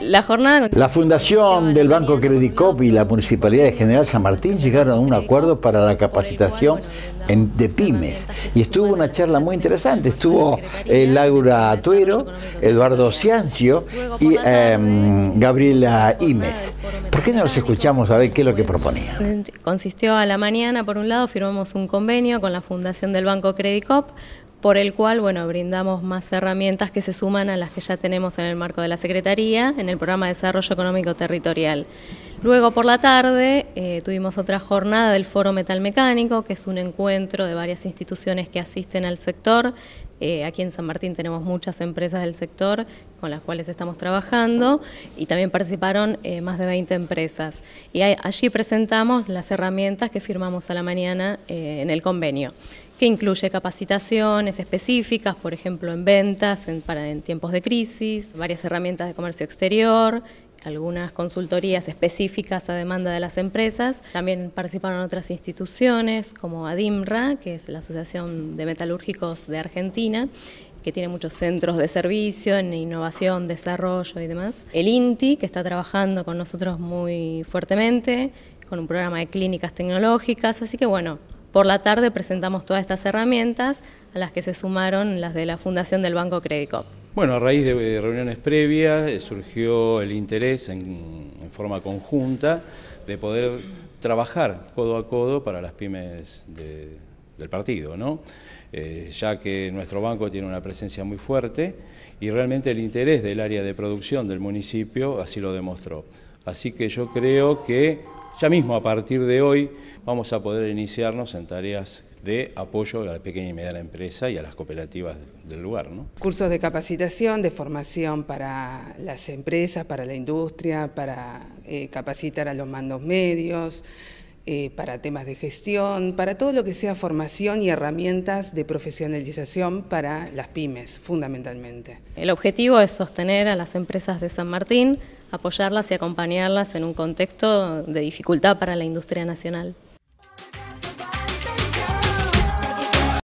La jornada. La Fundación del Banco Cop y la Municipalidad de General San Martín llegaron a un acuerdo para la capacitación de pymes. Y estuvo una charla muy interesante. Estuvo eh, Laura Tuero, Eduardo Ciancio y em, Gabriela Imes. ¿Por qué no los escuchamos a ver qué es lo que proponía? Consistió a la mañana, por un lado, firmamos un convenio con la Fundación del Banco Cop por el cual bueno, brindamos más herramientas que se suman a las que ya tenemos en el marco de la Secretaría, en el programa de Desarrollo Económico Territorial. Luego por la tarde eh, tuvimos otra jornada del Foro Metal Mecánico, que es un encuentro de varias instituciones que asisten al sector. Eh, aquí en San Martín tenemos muchas empresas del sector con las cuales estamos trabajando y también participaron eh, más de 20 empresas. Y allí presentamos las herramientas que firmamos a la mañana en el convenio que incluye capacitaciones específicas, por ejemplo, en ventas, en, para, en tiempos de crisis, varias herramientas de comercio exterior, algunas consultorías específicas a demanda de las empresas. También participaron otras instituciones como ADIMRA, que es la Asociación de Metalúrgicos de Argentina, que tiene muchos centros de servicio en innovación, desarrollo y demás. El INTI, que está trabajando con nosotros muy fuertemente, con un programa de clínicas tecnológicas. Así que bueno, por la tarde presentamos todas estas herramientas, a las que se sumaron las de la Fundación del Banco Credicop. Bueno, a raíz de reuniones previas eh, surgió el interés en, forma conjunta de poder trabajar codo a codo para las pymes del partido, ¿no? Eh, ya que nuestro banco tiene una presencia muy fuerte y realmente el interés del área de producción del municipio así lo demostró. Así que yo creo que ya mismo a partir de hoy vamos a poder iniciarnos en tareas de apoyo a la pequeña y mediana empresa y a las cooperativas del lugar. Cursos de capacitación, de formación para las empresas, para la industria, para eh, capacitar a los mandos medios, eh, para temas de gestión, para todo lo que sea formación y herramientas de profesionalización para las pymes, fundamentalmente. El objetivo es sostener a las empresas de San Martín apoyarlas y acompañarlas en un contexto de dificultad para la industria nacional.